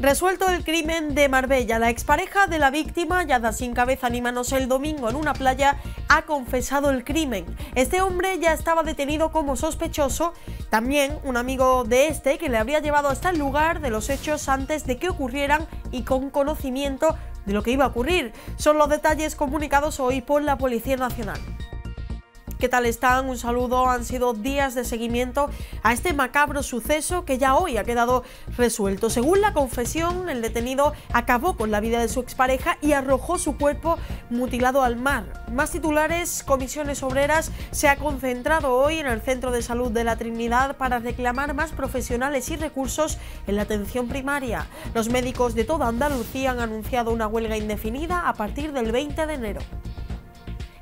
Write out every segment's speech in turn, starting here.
Resuelto el crimen de Marbella, la expareja de la víctima, da sin cabeza manos el domingo en una playa, ha confesado el crimen. Este hombre ya estaba detenido como sospechoso, también un amigo de este que le habría llevado hasta el lugar de los hechos antes de que ocurrieran y con conocimiento de lo que iba a ocurrir. Son los detalles comunicados hoy por la Policía Nacional. ¿Qué tal están? Un saludo. Han sido días de seguimiento a este macabro suceso que ya hoy ha quedado resuelto. Según la confesión, el detenido acabó con la vida de su expareja y arrojó su cuerpo mutilado al mar. Más titulares, comisiones obreras se ha concentrado hoy en el Centro de Salud de la Trinidad para reclamar más profesionales y recursos en la atención primaria. Los médicos de toda Andalucía han anunciado una huelga indefinida a partir del 20 de enero.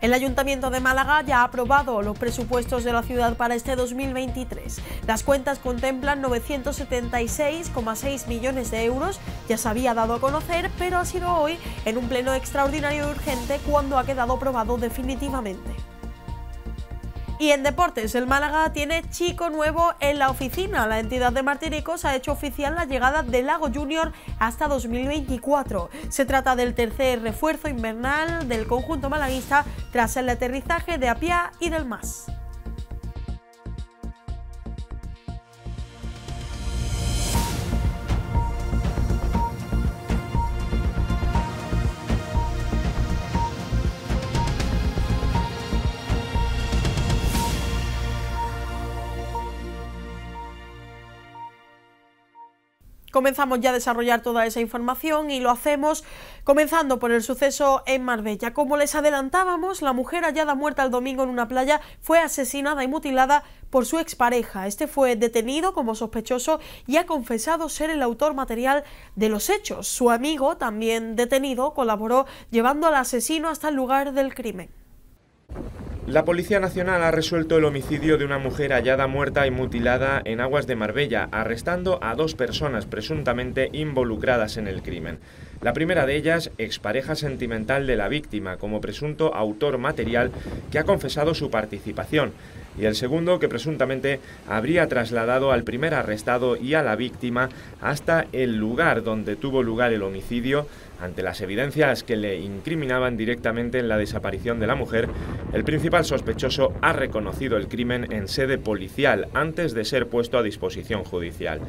El Ayuntamiento de Málaga ya ha aprobado los presupuestos de la ciudad para este 2023. Las cuentas contemplan 976,6 millones de euros, ya se había dado a conocer, pero ha sido hoy en un pleno extraordinario y urgente cuando ha quedado aprobado definitivamente. Y en deportes, el Málaga tiene chico nuevo en la oficina. La entidad de Martiricos ha hecho oficial la llegada de Lago Junior hasta 2024. Se trata del tercer refuerzo invernal del conjunto malaguista tras el aterrizaje de Apia y del MAS. comenzamos ya a desarrollar toda esa información y lo hacemos comenzando por el suceso en Marbella. Como les adelantábamos, la mujer hallada muerta el domingo en una playa fue asesinada y mutilada por su expareja. Este fue detenido como sospechoso y ha confesado ser el autor material de los hechos. Su amigo, también detenido, colaboró llevando al asesino hasta el lugar del crimen. La Policía Nacional ha resuelto el homicidio de una mujer hallada muerta y mutilada en aguas de Marbella, arrestando a dos personas presuntamente involucradas en el crimen. La primera de ellas, expareja sentimental de la víctima, como presunto autor material que ha confesado su participación y el segundo que presuntamente habría trasladado al primer arrestado y a la víctima hasta el lugar donde tuvo lugar el homicidio. Ante las evidencias que le incriminaban directamente en la desaparición de la mujer, el principal sospechoso ha reconocido el crimen en sede policial antes de ser puesto a disposición judicial.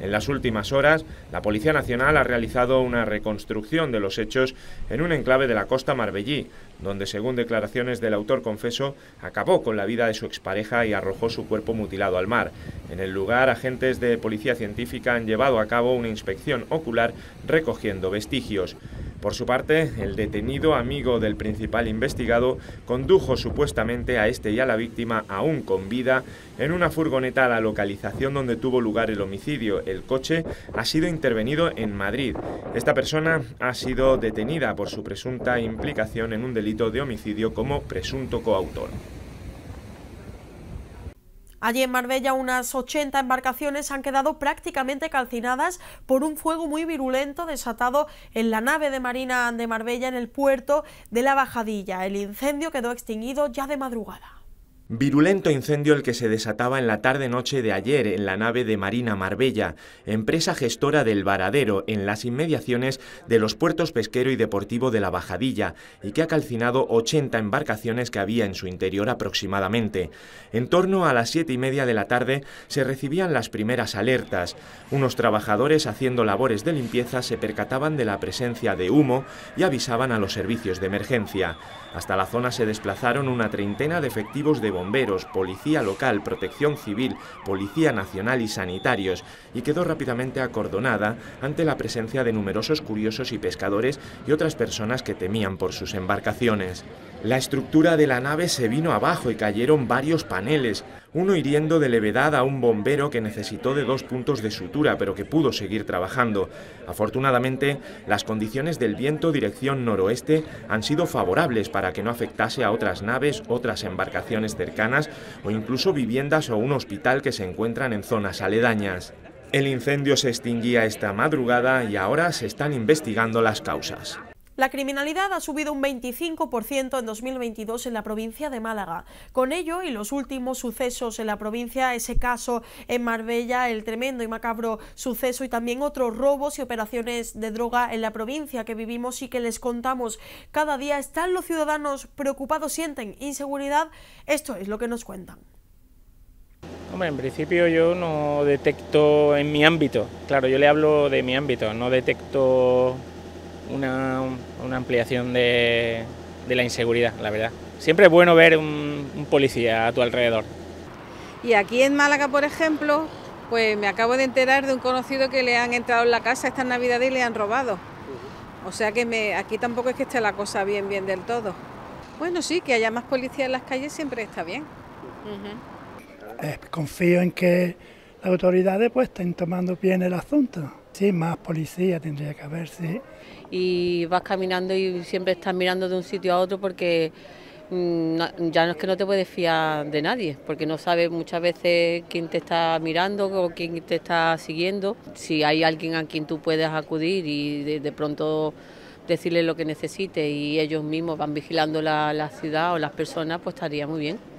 En las últimas horas, la Policía Nacional ha realizado una reconstrucción de los hechos en un enclave de la costa marbellí, donde, según declaraciones del autor confeso, acabó con la vida de su expareja y arrojó su cuerpo mutilado al mar. En el lugar, agentes de policía científica han llevado a cabo una inspección ocular recogiendo vestigios. Por su parte, el detenido, amigo del principal investigado, condujo supuestamente a este y a la víctima, aún con vida, en una furgoneta a la localización donde tuvo lugar el homicidio. El coche ha sido intervenido en Madrid. Esta persona ha sido detenida por su presunta implicación en un delito de homicidio como presunto coautor. Allí en Marbella unas 80 embarcaciones han quedado prácticamente calcinadas por un fuego muy virulento desatado en la nave de Marina de Marbella en el puerto de la Bajadilla. El incendio quedó extinguido ya de madrugada. Virulento incendio el que se desataba en la tarde-noche de ayer en la nave de Marina Marbella, empresa gestora del varadero en las inmediaciones de los puertos pesquero y deportivo de la Bajadilla y que ha calcinado 80 embarcaciones que había en su interior aproximadamente. En torno a las siete y media de la tarde se recibían las primeras alertas. Unos trabajadores haciendo labores de limpieza se percataban de la presencia de humo y avisaban a los servicios de emergencia. Hasta la zona se desplazaron una treintena de efectivos de bomberos, policía local, protección civil, policía nacional y sanitarios, y quedó rápidamente acordonada ante la presencia de numerosos curiosos y pescadores y otras personas que temían por sus embarcaciones. La estructura de la nave se vino abajo y cayeron varios paneles, uno hiriendo de levedad a un bombero que necesitó de dos puntos de sutura, pero que pudo seguir trabajando. Afortunadamente, las condiciones del viento dirección noroeste han sido favorables para que no afectase a otras naves, otras embarcaciones cercanas o incluso viviendas o un hospital que se encuentran en zonas aledañas. El incendio se extinguía esta madrugada y ahora se están investigando las causas. La criminalidad ha subido un 25% en 2022 en la provincia de Málaga. Con ello y los últimos sucesos en la provincia, ese caso en Marbella, el tremendo y macabro suceso y también otros robos y operaciones de droga en la provincia que vivimos y que les contamos cada día, están los ciudadanos preocupados, sienten inseguridad. Esto es lo que nos cuentan. Hombre, en principio yo no detecto en mi ámbito, claro, yo le hablo de mi ámbito, no detecto una, ampliación de, la inseguridad, la verdad. Siempre es bueno ver un, policía a tu alrededor. Y aquí en Málaga, por ejemplo, pues me acabo de enterar de un conocido que le han entrado en la casa esta Navidad y le han robado. O sea que me, aquí tampoco es que esté la cosa bien, bien del todo. Bueno, sí, que haya más policía en las calles siempre está bien. Eh, confío en que las autoridades pues estén tomando bien el asunto. Sí, más policía tendría que haber, Y vas caminando y siempre estás mirando de un sitio a otro porque mm, ya no es que no te puedes fiar de nadie, porque no sabes muchas veces quién te está mirando o quién te está siguiendo. Si hay alguien a quien tú puedes acudir y de, pronto decirle lo que necesite y ellos mismos van vigilando la ciudad o las personas, pues estaría muy bien.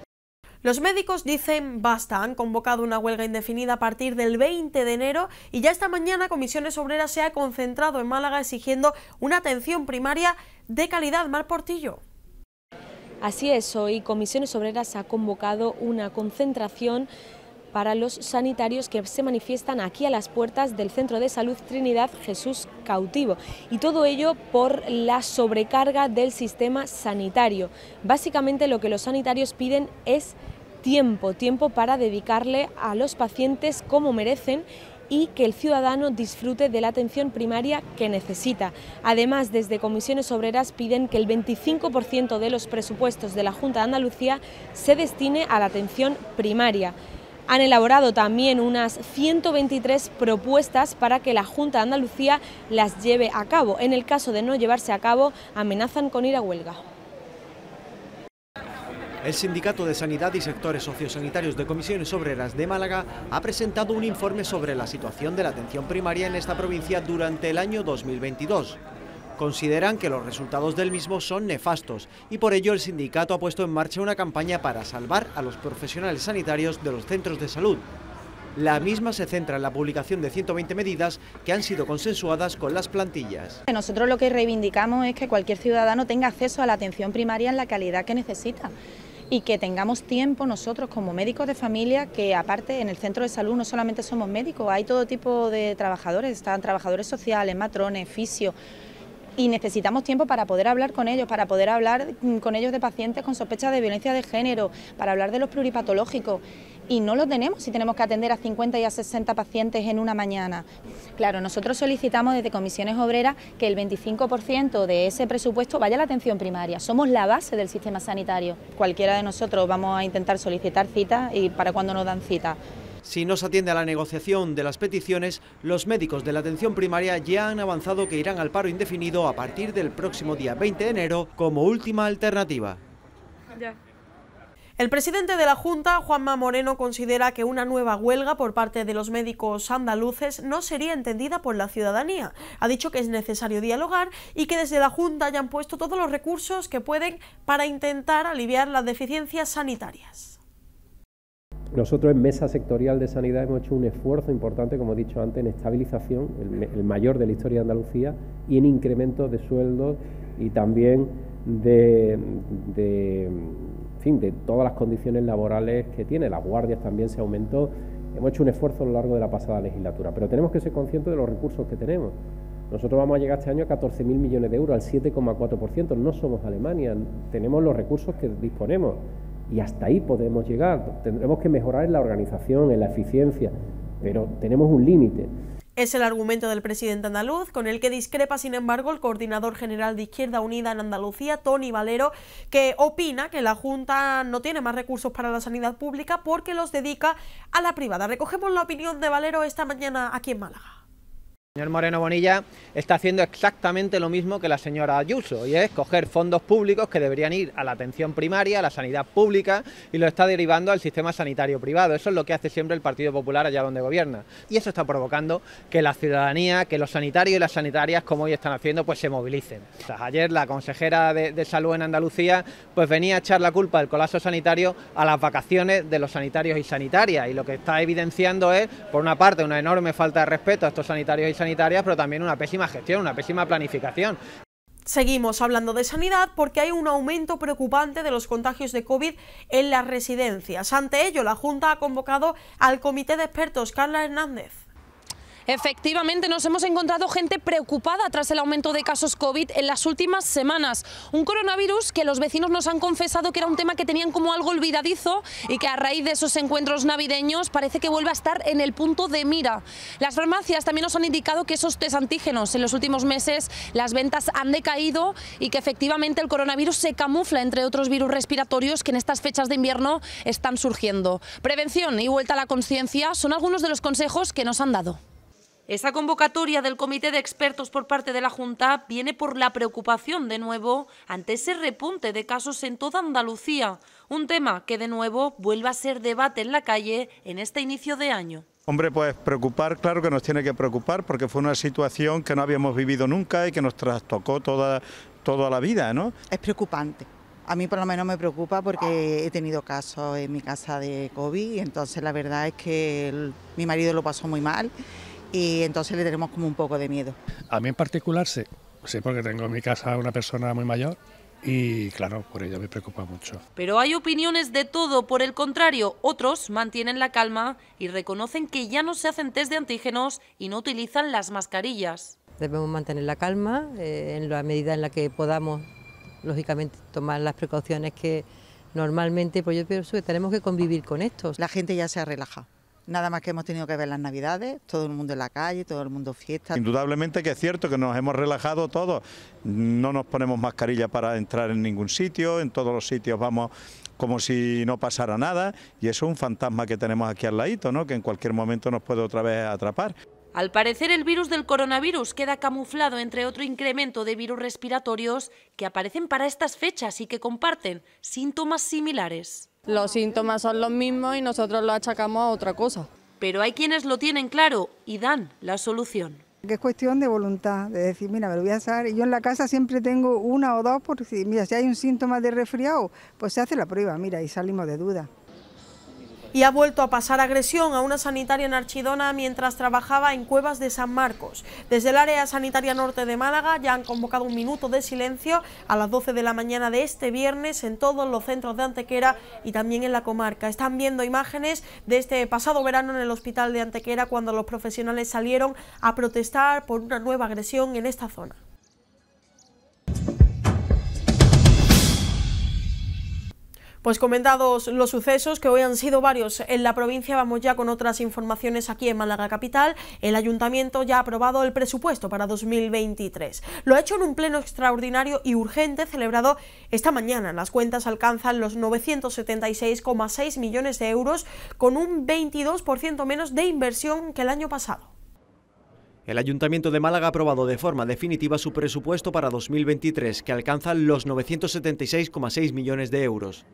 Los médicos dicen basta, han convocado una huelga indefinida a partir del 20 de enero y ya esta mañana Comisiones Obreras se ha concentrado en Málaga exigiendo una atención primaria de calidad. Mar Portillo. Así es, hoy Comisiones Obreras ha convocado una concentración para los sanitarios que se manifiestan aquí a las puertas del Centro de Salud Trinidad Jesús Cautivo. Y todo ello por la sobrecarga del sistema sanitario. Básicamente lo que los sanitarios piden es tiempo, tiempo para dedicarle a los pacientes como merecen y que el ciudadano disfrute de la atención primaria que necesita. Además, desde comisiones obreras piden que el 25% de los presupuestos de la Junta de Andalucía se destine a la atención primaria. Han elaborado también unas 123 propuestas para que la Junta de Andalucía las lleve a cabo. En el caso de no llevarse a cabo, amenazan con ir a huelga. El Sindicato de Sanidad y Sectores Sociosanitarios de Comisiones Obreras de Málaga ha presentado un informe sobre la situación de la atención primaria en esta provincia durante el año 2022. Consideran que los resultados del mismo son nefastos y por ello el sindicato ha puesto en marcha una campaña para salvar a los profesionales sanitarios de los centros de salud. La misma se centra en la publicación de 120 medidas que han sido consensuadas con las plantillas. Nosotros lo que reivindicamos es que cualquier ciudadano tenga acceso a la atención primaria en la calidad que necesita y que tengamos tiempo nosotros como médicos de familia, que aparte en el centro de salud no solamente somos médicos, hay todo tipo de trabajadores, están trabajadores sociales, matrones, fisio, y necesitamos tiempo para poder hablar con ellos, para poder hablar mm, con ellos de pacientes con sospecha de violencia de género, para hablar de los pluripatológicos. Y no lo tenemos si tenemos que atender a 50 y a 60 pacientes en una mañana. Claro, nosotros solicitamos desde comisiones obreras que el 25% de ese presupuesto vaya a la atención primaria. Somos la base del sistema sanitario. Cualquiera de nosotros vamos a intentar solicitar citas y para cuándo nos dan citas. Si no se atiende a la negociación de las peticiones, los médicos de la atención primaria ya han avanzado que irán al paro indefinido a partir del próximo día 20 de enero como última alternativa. El presidente de la Junta, Juanma Moreno, considera que una nueva huelga por parte de los médicos andaluces no sería entendida por la ciudadanía. Ha dicho que es necesario dialogar y que desde la Junta hayan puesto todos los recursos que pueden para intentar aliviar las deficiencias sanitarias. Nosotros en Mesa Sectorial de Sanidad hemos hecho un esfuerzo importante, como he dicho antes, en estabilización, el, mayor de la historia de Andalucía, y en incremento de sueldos y también de, fin, de todas las condiciones laborales que tiene. Las guardias también se aumentó. Hemos hecho un esfuerzo a lo largo de la pasada legislatura, pero tenemos que ser conscientes de los recursos que tenemos. Nosotros vamos a llegar este año a 14.000 millones de euros, al 7,4%. No somos Alemania, tenemos los recursos que disponemos. Y hasta ahí podemos llegar. Tendremos que mejorar en la organización, en la eficiencia, pero tenemos un límite. Es el argumento del presidente andaluz, con el que discrepa, sin embargo, el coordinador general de Izquierda Unida en Andalucía, Tony Valero, que opina que la Junta no tiene más recursos para la sanidad pública porque los dedica a la privada. Recogemos la opinión de Valero esta mañana aquí en Málaga. El señor Moreno Bonilla está haciendo exactamente lo mismo que la señora Ayuso, y es coger fondos públicos que deberían ir a la atención primaria, a la sanidad pública, y lo está derivando al sistema sanitario privado. Eso es lo que hace siempre el Partido Popular allá donde gobierna. Y eso está provocando que la ciudadanía, que los sanitarios y las sanitarias, como hoy están haciendo, pues se movilicen. ayer la consejera de, salud en Andalucía pues venía a echar la culpa del colapso sanitario a las vacaciones de los sanitarios y sanitarias, y lo que está evidenciando es, por una parte, una enorme falta de respeto a estos sanitarios y sanitarias, sanitarias, pero también una pésima gestión, una pésima planificación. Seguimos hablando de sanidad porque hay un aumento preocupante de los contagios de COVID en las residencias. Ante ello, la Junta ha convocado al Comité de Expertos Carla Hernández. Efectivamente, nos hemos encontrado gente preocupada tras el aumento de casos COVID en las últimas semanas. Un coronavirus que los vecinos nos han confesado que era un tema que tenían como algo olvidadizo y que a raíz de esos encuentros navideños parece que vuelve a estar en el punto de mira. Las farmacias también nos han indicado que esos test antígenos en los últimos meses las ventas han decaído y que efectivamente el coronavirus se camufla entre otros virus respiratorios que en estas fechas de invierno están surgiendo. Prevención y vuelta a la conciencia son algunos de los consejos que nos han dado. Esa convocatoria del Comité de Expertos por parte de la Junta viene por la preocupación, de nuevo, ante ese repunte de casos en toda Andalucía, un tema que, de nuevo, vuelve a ser debate en la calle en este inicio de año. Hombre, pues preocupar, claro que nos tiene que preocupar, porque fue una situación que no habíamos vivido nunca y que nos trastocó toda, toda la vida, ¿no? Es preocupante. A mí por lo menos me preocupa porque he tenido casos en mi casa de COVID y entonces la verdad es que mi marido lo pasó muy mal y entonces le tenemos como un poco de miedo. A mí en particular sí, porque tengo en mi casa una persona muy mayor y claro, por ello me preocupa mucho. Pero hay opiniones de todo, por el contrario, otros mantienen la calma y reconocen que ya no se hacen test de antígenos y no utilizan las mascarillas. Debemos mantener la calma eh, en la medida en la que podamos, lógicamente, tomar las precauciones que normalmente, pues yo pienso que tenemos que convivir con esto. La gente ya se relaja. Nada más que hemos tenido que ver las navidades, todo el mundo en la calle, todo el mundo fiesta. Indudablemente que es cierto que nos hemos relajado todos, no nos ponemos mascarilla para entrar en ningún sitio, en todos los sitios vamos como si no pasara nada y eso es un fantasma que tenemos aquí al ladito, ¿no? que en cualquier momento nos puede otra vez atrapar. Al parecer, el virus del coronavirus queda camuflado entre otro incremento de virus respiratorios que aparecen para estas fechas y que comparten síntomas similares. Los síntomas son los mismos y nosotros los achacamos a otra cosa. Pero hay quienes lo tienen claro y dan la solución. es cuestión de voluntad, de decir, mira, me lo voy a hacer. Yo en la casa siempre tengo una o dos, porque mira, si hay un síntoma de resfriado, pues se hace la prueba, mira, y salimos de duda y ha vuelto a pasar agresión a una sanitaria en Archidona mientras trabajaba en Cuevas de San Marcos. Desde el área sanitaria norte de Málaga ya han convocado un minuto de silencio a las 12 de la mañana de este viernes en todos los centros de Antequera y también en la comarca. Están viendo imágenes de este pasado verano en el hospital de Antequera cuando los profesionales salieron a protestar por una nueva agresión en esta zona. Pues comentados los sucesos, que hoy han sido varios en la provincia, vamos ya con otras informaciones aquí en Málaga Capital. El ayuntamiento ya ha aprobado el presupuesto para 2023. Lo ha hecho en un pleno extraordinario y urgente celebrado esta mañana. Las cuentas alcanzan los 976,6 millones de euros con un 22% menos de inversión que el año pasado. El Ayuntamiento de Málaga ha aprobado de forma definitiva su presupuesto para 2023, que alcanza los 976,6 millones de euros.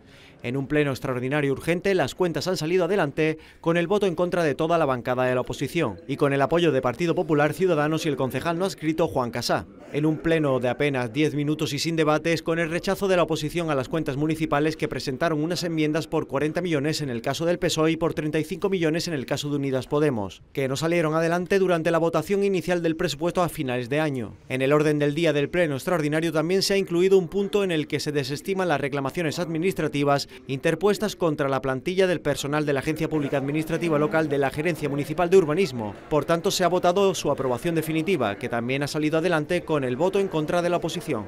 En un pleno extraordinario urgente, las cuentas han salido adelante con el voto en contra de toda la bancada de la oposición y con el apoyo de Partido Popular, Ciudadanos y el concejal no adscrito Juan Casá. En un pleno de apenas 10 minutos y sin debates, con el rechazo de la oposición a las cuentas municipales que presentaron unas enmiendas por 40 millones en el caso del PSOE y por 35 millones en el caso de Unidas Podemos, que no salieron adelante durante la votación inicial del presupuesto a finales de año. En el orden del día del Pleno Extraordinario también se ha incluido un punto en el que se desestiman las reclamaciones administrativas interpuestas contra la plantilla del personal de la Agencia Pública Administrativa Local de la Gerencia Municipal de Urbanismo. Por tanto, se ha votado su aprobación definitiva, que también ha salido adelante con el voto en contra de la oposición.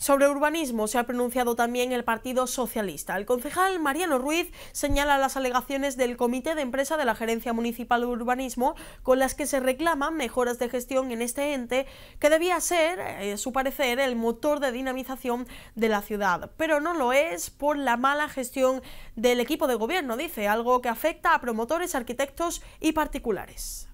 Sobre urbanismo se ha pronunciado también el Partido Socialista. El concejal Mariano Ruiz señala las alegaciones del Comité de Empresa de la Gerencia Municipal de Urbanismo con las que se reclaman mejoras de gestión en este ente que debía ser, eh, a su parecer, el motor de dinamización de la ciudad. Pero no lo es por la mala gestión del equipo de gobierno, dice, algo que afecta a promotores, arquitectos y particulares.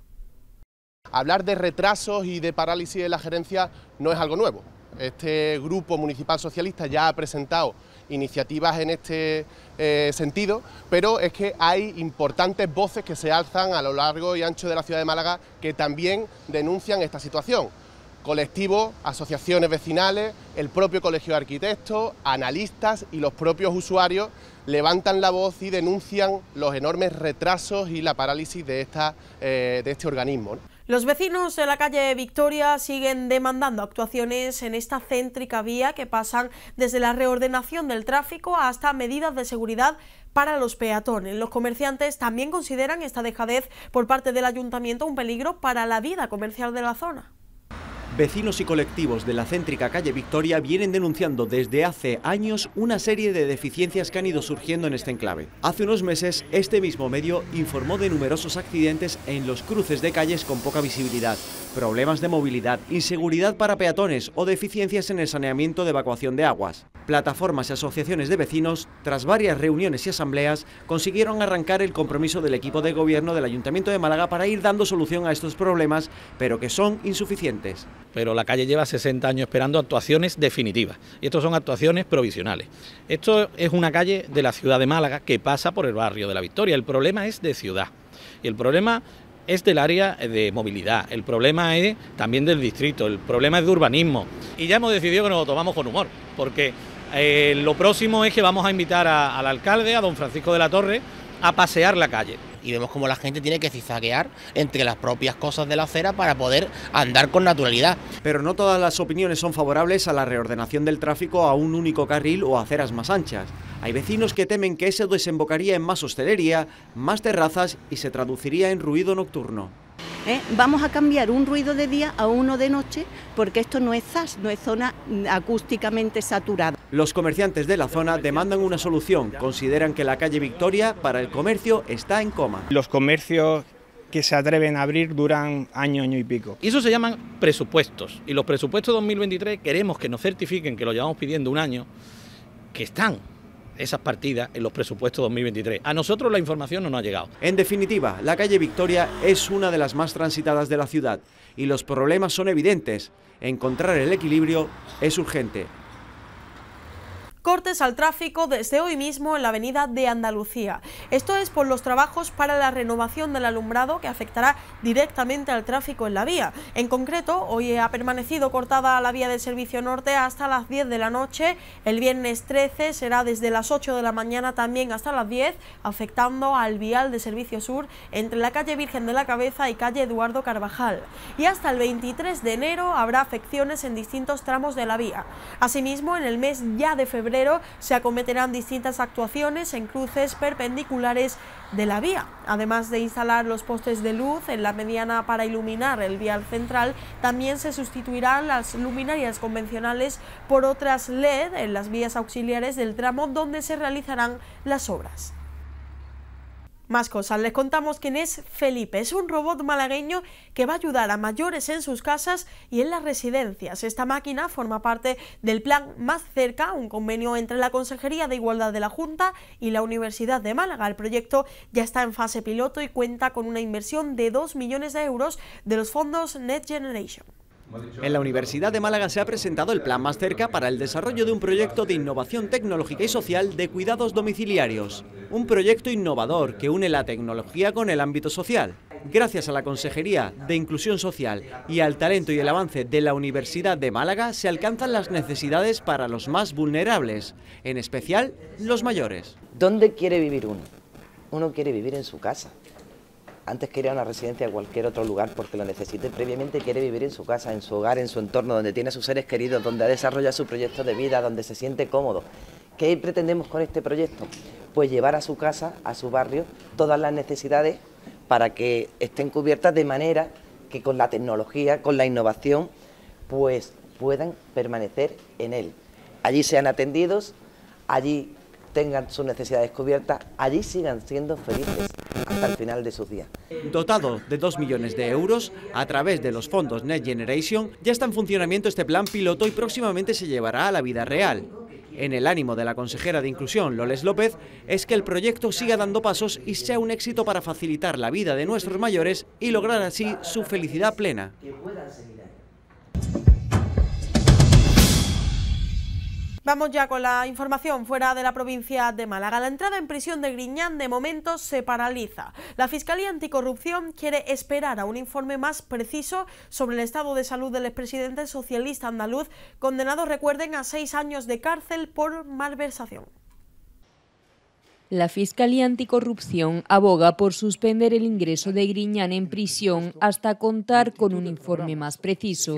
Hablar de retrasos y de parálisis de la gerencia no es algo nuevo este grupo municipal socialista ya ha presentado iniciativas en este eh, sentido, pero es que hay importantes voces que se alzan a lo largo y ancho de la ciudad de Málaga que también denuncian esta situación. Colectivos, asociaciones vecinales, el propio Colegio de Arquitectos, analistas y los propios usuarios levantan la voz y denuncian los enormes retrasos y la parálisis de, eh, este organismo. Los vecinos de la calle Victoria siguen demandando actuaciones en esta céntrica vía que pasan desde la reordenación del tráfico hasta medidas de seguridad para los peatones. Los comerciantes también consideran esta dejadez por parte del ayuntamiento un peligro para la vida comercial de la zona. Vecinos y colectivos de la céntrica calle Victoria vienen denunciando desde hace años una serie de deficiencias que han ido surgiendo en este enclave. Hace unos meses, este mismo medio informó de numerosos accidentes en los cruces de calles con poca visibilidad, problemas de movilidad, inseguridad para peatones o deficiencias en el saneamiento de evacuación de aguas plataformas y asociaciones de vecinos, tras varias reuniones y asambleas, consiguieron arrancar el compromiso del equipo de gobierno del Ayuntamiento de Málaga para ir dando solución a estos problemas, pero que son insuficientes. Pero la calle lleva 60 años esperando actuaciones definitivas, y estos son actuaciones provisionales. Esto es una calle de la ciudad de Málaga que pasa por el barrio de la Victoria, el problema es de ciudad. Y el problema es del área de movilidad, el problema es también del distrito, el problema es de urbanismo. Y ya hemos decidido que nos lo tomamos con humor, porque eh, lo próximo es que vamos a invitar al alcalde, a don Francisco de la Torre, a pasear la calle. Y vemos como la gente tiene que cizaguear entre las propias cosas de la acera para poder andar con naturalidad. Pero no todas las opiniones son favorables a la reordenación del tráfico a un único carril o aceras más anchas. Hay vecinos que temen que eso desembocaría en más hostelería, más terrazas y se traduciría en ruido nocturno. ¿eh? Vamos a cambiar un ruido de día a uno de noche porque esto no es ZAS, no es zona acústicamente saturada. Los comerciantes de la zona demandan una solución. Consideran que la calle Victoria para el comercio está en coma. Los comercios que se atreven a abrir duran año, año y pico. Y eso se llaman presupuestos. Y los presupuestos 2023 queremos que nos certifiquen, que lo llevamos pidiendo un año, que están esas partidas en los presupuestos 2023. A nosotros la información no nos ha llegado. En definitiva, la calle Victoria es una de las más transitadas de la ciudad y los problemas son evidentes. Encontrar el equilibrio es urgente cortes al tráfico desde hoy mismo en la avenida de Andalucía. Esto es por los trabajos para la renovación del alumbrado que afectará directamente al tráfico en la vía. En concreto, hoy ha permanecido cortada la vía del servicio norte hasta las 10 de la noche. El viernes 13 será desde las 8 de la mañana también hasta las 10, afectando al vial de servicio sur entre la calle Virgen de la Cabeza y calle Eduardo Carvajal. Y hasta el 23 de enero habrá afecciones en distintos tramos de la vía. Asimismo, en el mes ya de febrero, se acometerán distintas actuaciones en cruces perpendiculares de la vía. Además de instalar los postes de luz en la mediana para iluminar el vial central, también se sustituirán las luminarias convencionales por otras LED en las vías auxiliares del tramo donde se realizarán las obras. Más cosas, les contamos quién es Felipe. Es un robot malagueño que va a ayudar a mayores en sus casas y en las residencias. Esta máquina forma parte del plan Más Cerca, un convenio entre la Consejería de Igualdad de la Junta y la Universidad de Málaga. El proyecto ya está en fase piloto y cuenta con una inversión de 2 millones de euros de los fondos Next Generation. En la Universidad de Málaga se ha presentado el Plan Más Cerca para el desarrollo de un proyecto de innovación tecnológica y social de cuidados domiciliarios. Un proyecto innovador que une la tecnología con el ámbito social. Gracias a la Consejería de Inclusión Social y al talento y el avance de la Universidad de Málaga se alcanzan las necesidades para los más vulnerables, en especial los mayores. ¿Dónde quiere vivir uno? Uno quiere vivir en su casa antes quería una residencia a cualquier otro lugar porque lo necesite previamente, quiere vivir en su casa, en su hogar, en su entorno, donde tiene a sus seres queridos, donde ha desarrollado su proyecto de vida, donde se siente cómodo. ¿Qué pretendemos con este proyecto? Pues llevar a su casa, a su barrio, todas las necesidades para que estén cubiertas de manera que con la tecnología, con la innovación, pues puedan permanecer en él. Allí sean atendidos, allí tengan sus necesidades cubiertas, allí sigan siendo felices hasta el final de su días. Dotado de 2 millones de euros, a través de los fondos Next Generation, ya está en funcionamiento este plan piloto y próximamente se llevará a la vida real. En el ánimo de la consejera de Inclusión, Loles López, es que el proyecto siga dando pasos y sea un éxito para facilitar la vida de nuestros mayores y lograr así su felicidad plena. Vamos ya con la información fuera de la provincia de Málaga. La entrada en prisión de Griñán de momento se paraliza. La Fiscalía Anticorrupción quiere esperar a un informe más preciso sobre el estado de salud del expresidente socialista andaluz, condenado, recuerden, a seis años de cárcel por malversación. La Fiscalía Anticorrupción aboga por suspender el ingreso de Griñán en prisión hasta contar con un informe más preciso.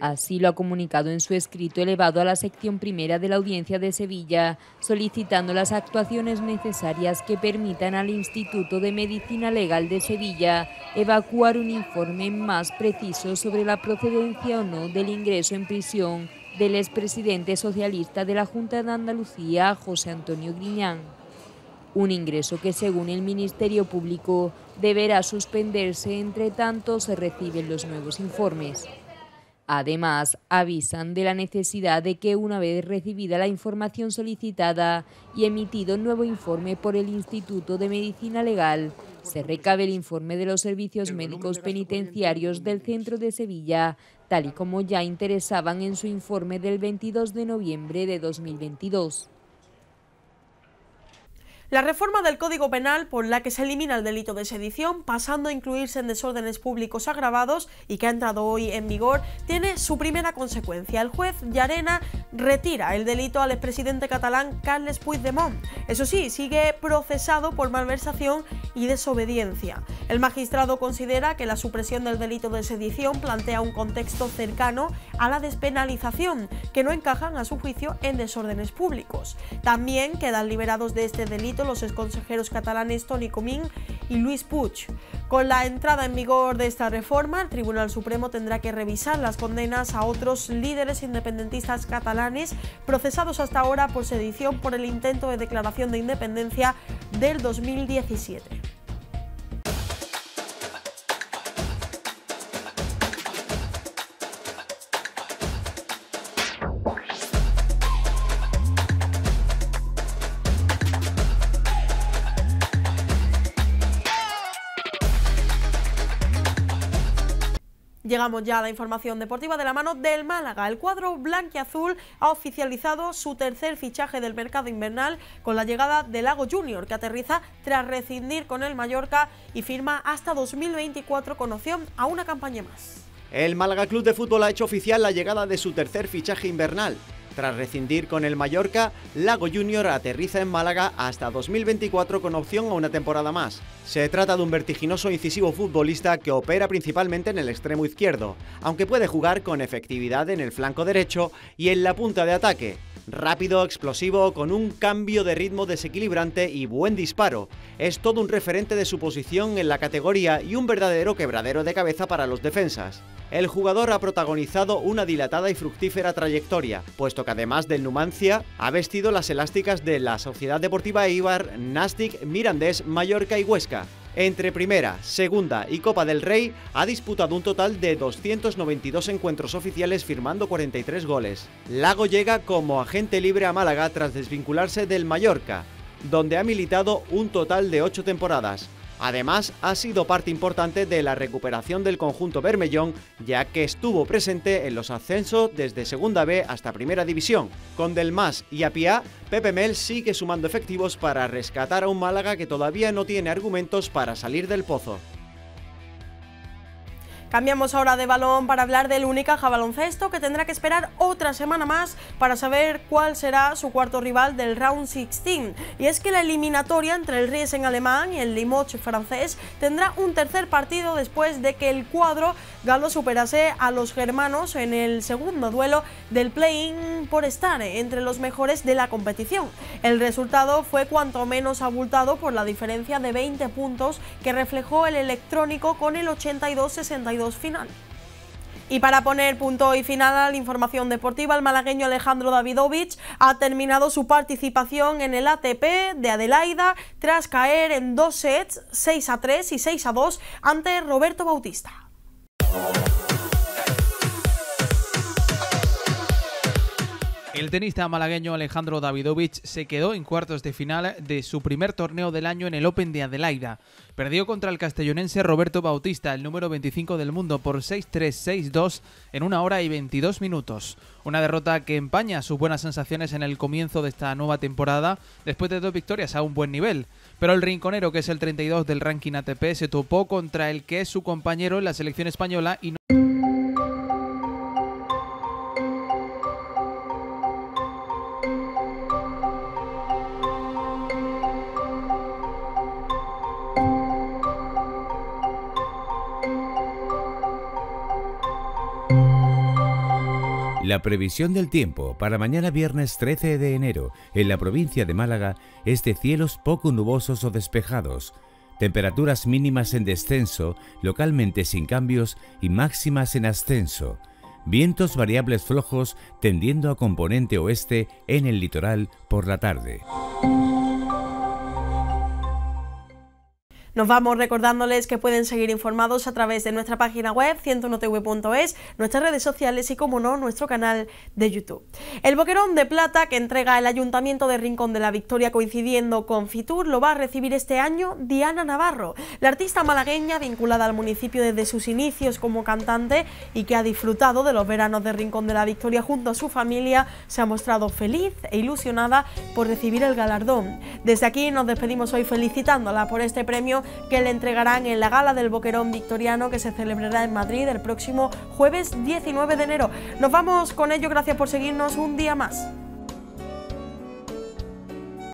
Así lo ha comunicado en su escrito elevado a la sección primera de la Audiencia de Sevilla, solicitando las actuaciones necesarias que permitan al Instituto de Medicina Legal de Sevilla evacuar un informe más preciso sobre la procedencia o no del ingreso en prisión del expresidente socialista de la Junta de Andalucía, José Antonio Griñán un ingreso que según el Ministerio Público deberá suspenderse entre tanto se reciben los nuevos informes. Además, avisan de la necesidad de que una vez recibida la información solicitada y emitido nuevo informe por el Instituto de Medicina Legal, se recabe el informe de los servicios médicos penitenciarios del centro de Sevilla, tal y como ya interesaban en su informe del 22 de noviembre de 2022. La reforma del Código Penal por la que se elimina el delito de sedición, pasando a incluirse en desórdenes públicos agravados y que ha entrado hoy en vigor, tiene su primera consecuencia. El juez Yarena retira el delito al expresidente catalán Carles Puigdemont. Eso sí, sigue procesado por malversación y desobediencia. El magistrado considera que la supresión del delito de sedición plantea un contexto cercano a la despenalización, que no encajan a su juicio en desórdenes públicos. También quedan liberados de este delito los consejeros catalanes Toni Comín y Luis Puig. Con la entrada en vigor de esta reforma, el Tribunal Supremo tendrá que revisar las condenas a otros líderes independentistas catalanes procesados hasta ahora por sedición por el intento de declaración de independencia del 2017. Vamos ya a la información deportiva de la mano del Málaga. El cuadro azul ha oficializado su tercer fichaje del mercado invernal con la llegada de Lago Junior, que aterriza tras rescindir con el Mallorca y firma hasta 2024 con opción a una campaña más. El Málaga Club de Fútbol ha hecho oficial la llegada de su tercer fichaje invernal. Tras rescindir con el Mallorca, Lago Junior aterriza en Málaga hasta 2024 con opción a una temporada más. Se trata de un vertiginoso incisivo futbolista que opera principalmente en el extremo izquierdo, aunque puede jugar con efectividad en el flanco derecho y en la punta de ataque, Rápido, explosivo, con un cambio de ritmo desequilibrante y buen disparo. Es todo un referente de su posición en la categoría y un verdadero quebradero de cabeza para los defensas. El jugador ha protagonizado una dilatada y fructífera trayectoria, puesto que además del Numancia, ha vestido las elásticas de la Sociedad Deportiva Ibar Nastic, Mirandés, Mallorca y Huesca. Entre Primera, Segunda y Copa del Rey ha disputado un total de 292 encuentros oficiales firmando 43 goles. Lago llega como agente libre a Málaga tras desvincularse del Mallorca, donde ha militado un total de 8 temporadas. Además, ha sido parte importante de la recuperación del conjunto Bermellón, ya que estuvo presente en los ascensos desde Segunda B hasta Primera División. Con Delmas y Apiá, Pepe Mel sigue sumando efectivos para rescatar a un Málaga que todavía no tiene argumentos para salir del pozo. Cambiamos ahora de balón para hablar del único jabaloncesto que tendrá que esperar otra semana más para saber cuál será su cuarto rival del Round 16. Y es que la eliminatoria entre el Ries en alemán y el Limoges francés tendrá un tercer partido después de que el cuadro galo superase a los germanos en el segundo duelo del play-in por estar entre los mejores de la competición. El resultado fue cuanto menos abultado por la diferencia de 20 puntos que reflejó el electrónico con el 82-62 final. Y para poner punto y final a la información deportiva, el malagueño Alejandro Davidovich ha terminado su participación en el ATP de Adelaida tras caer en dos sets, 6 a 3 y 6 a 2, ante Roberto Bautista. El tenista malagueño Alejandro Davidovich se quedó en cuartos de final de su primer torneo del año en el Open de Adelaida. Perdió contra el castellonense Roberto Bautista, el número 25 del mundo, por 6-3-6-2 en una hora y 22 minutos. Una derrota que empaña sus buenas sensaciones en el comienzo de esta nueva temporada, después de dos victorias a un buen nivel. Pero el rinconero, que es el 32 del ranking ATP, se topó contra el que es su compañero en la selección española y no... La previsión del tiempo para mañana viernes 13 de enero en la provincia de Málaga es de cielos poco nubosos o despejados, temperaturas mínimas en descenso, localmente sin cambios y máximas en ascenso, vientos variables flojos tendiendo a componente oeste en el litoral por la tarde. Nos vamos recordándoles que pueden seguir informados a través de nuestra página web 101tv.es, nuestras redes sociales y, como no, nuestro canal de YouTube. El boquerón de plata que entrega el Ayuntamiento de Rincón de la Victoria coincidiendo con Fitur lo va a recibir este año Diana Navarro, la artista malagueña vinculada al municipio desde sus inicios como cantante y que ha disfrutado de los veranos de Rincón de la Victoria junto a su familia, se ha mostrado feliz e ilusionada por recibir el galardón. Desde aquí nos despedimos hoy felicitándola por este premio que le entregarán en la Gala del Boquerón Victoriano que se celebrará en Madrid el próximo jueves 19 de enero. Nos vamos con ello, gracias por seguirnos un día más.